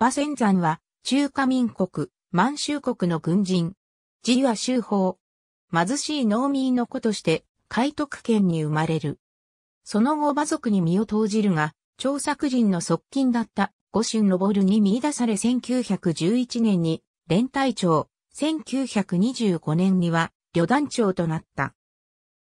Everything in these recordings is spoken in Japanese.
馬仙山は、中華民国、満州国の軍人。自は州法。貧しい農民の子として、海徳県に生まれる。その後馬族に身を投じるが、張作人の側近だった五春昇に見出され1911年に連隊長、1925年には旅団長となった。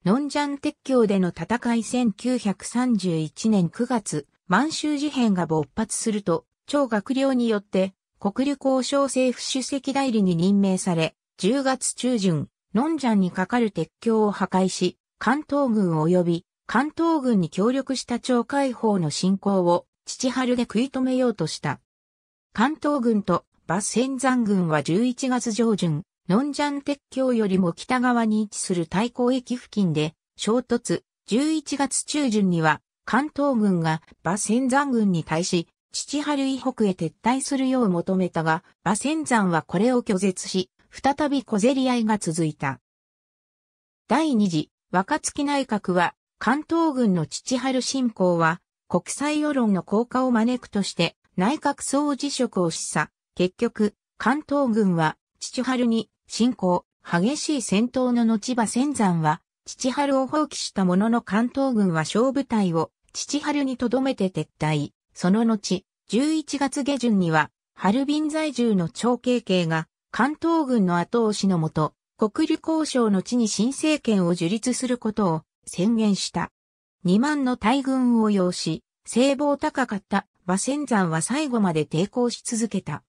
ノンジャン鉄橋での戦い1931年9月、満州事変が勃発すると、超学僚によって、国立交渉政府主席代理に任命され、10月中旬、ノンジャンにかかる鉄橋を破壊し、関東軍及び関東軍に協力した超解放の進行を、父春で食い止めようとした。関東軍とバス仙山軍は11月上旬、ノンジャン鉄橋よりも北側に位置する対抗駅付近で衝突。11月中旬には関東軍がバス仙山軍に対し父春以北へ撤退するよう求めたが、馬仙山はこれを拒絶し、再び小競り合いが続いた。第二次、若月内閣は、関東軍の父春信仰は、国際世論の効果を招くとして、内閣総辞職を示唆。結局、関東軍は、父春に、信仰、激しい戦闘の後馬仙山は、父春を放棄したものの関東軍は小部隊を、父春に留めて撤退。その後、11月下旬には、ハルビン在住の長慶慶が、関東軍の後押しのもと、国流交渉の地に新政権を樹立することを宣言した。2万の大軍を要し、聖望高かった馬仙山は最後まで抵抗し続けた。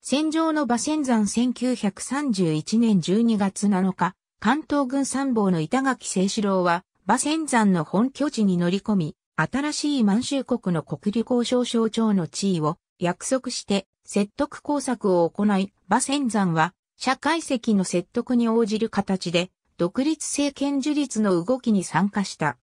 戦場の馬仙山1931年12月7日、関東軍参謀の板垣清志郎は、馬仙山の本拠地に乗り込み、新しい満州国の国立交渉省長の地位を約束して説得工作を行い、馬仙山は社会席の説得に応じる形で独立政権樹立の動きに参加した。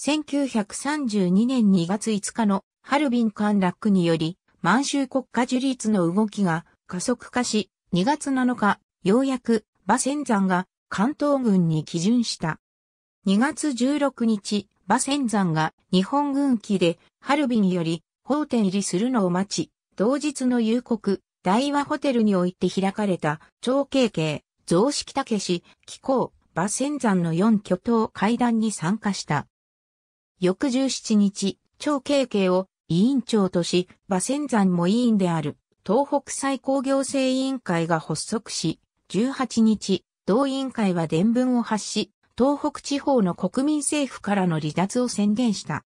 1932年2月5日のハルビン陥落により満州国家樹立の動きが加速化し、2月7日、ようやく馬仙山が関東軍に基準した。2月16日、馬仙山が日本軍機でハルビンより法典入りするのを待ち、同日の夕刻、大和ホテルにおいて開かれた長慶慶、増式武氏、気候、馬仙山の4巨頭会談に参加した。翌17日、長慶慶を委員長とし、馬仙山も委員である東北最高行政委員会が発足し、18日、同委員会は伝文を発し、東北地方の国民政府からの離脱を宣言した。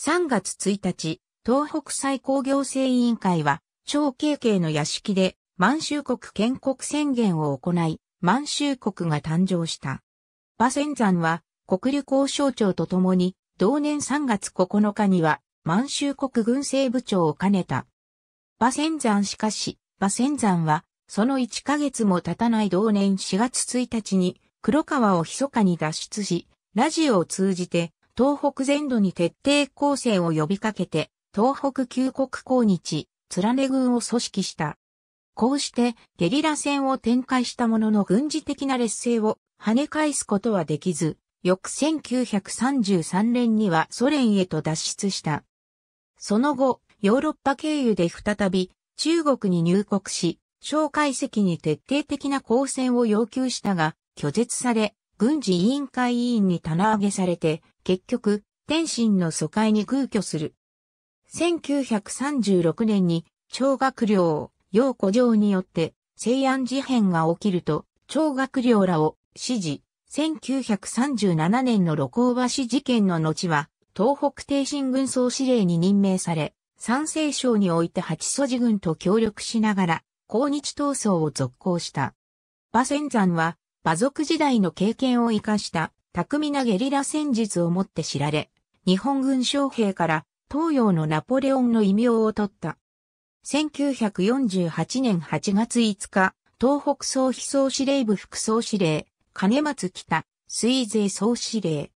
3月1日、東北最高行政委員会は、長慶慶の屋敷で満州国建国宣言を行い、満州国が誕生した。馬仙山は国立交渉庁とともに、同年3月9日には満州国軍政部長を兼ねた。馬仙山しかし、馬仙山は、その1ヶ月も経たない同年4月1日に、黒川を密かに脱出し、ラジオを通じて、東北全土に徹底抗戦を呼びかけて、東北旧国抗日、連軍を組織した。こうしてゲリラ戦を展開したものの軍事的な劣勢を跳ね返すことはできず、翌1933年にはソ連へと脱出した。その後、ヨーロッパ経由で再び中国に入国し、蒋介石に徹底的な抗戦を要求したが、拒絶され、軍事委員会委員に棚上げされて、結局、天津の疎開に空居する。1936年に、長学寮、陽子城によって、西安事変が起きると、長学寮らを支持。1937年の露光橋事件の後は、東北帝神軍総司令に任命され、山西省において八祖寺軍と協力しながら、抗日闘争を続行した。馬仙山は、馬族時代の経験を生かした巧みなゲリラ戦術をもって知られ、日本軍将兵から東洋のナポレオンの異名を取った。1948年8月5日、東北総飛総司令部副総司令、金松北、水税総司令。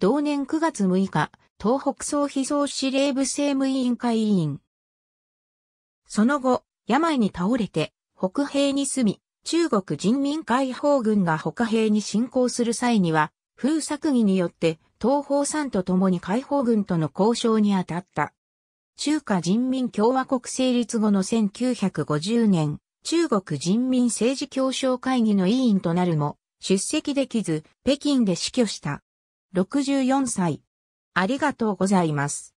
同年9月6日、東北総飛総司令部政務委員会委員。その後、病に倒れて、北平に住み、中国人民解放軍が他兵に侵攻する際には、封鎖儀によって東方さと共に解放軍との交渉に当たった。中華人民共和国成立後の1950年、中国人民政治協商会議の委員となるも、出席できず、北京で死去した。64歳。ありがとうございます。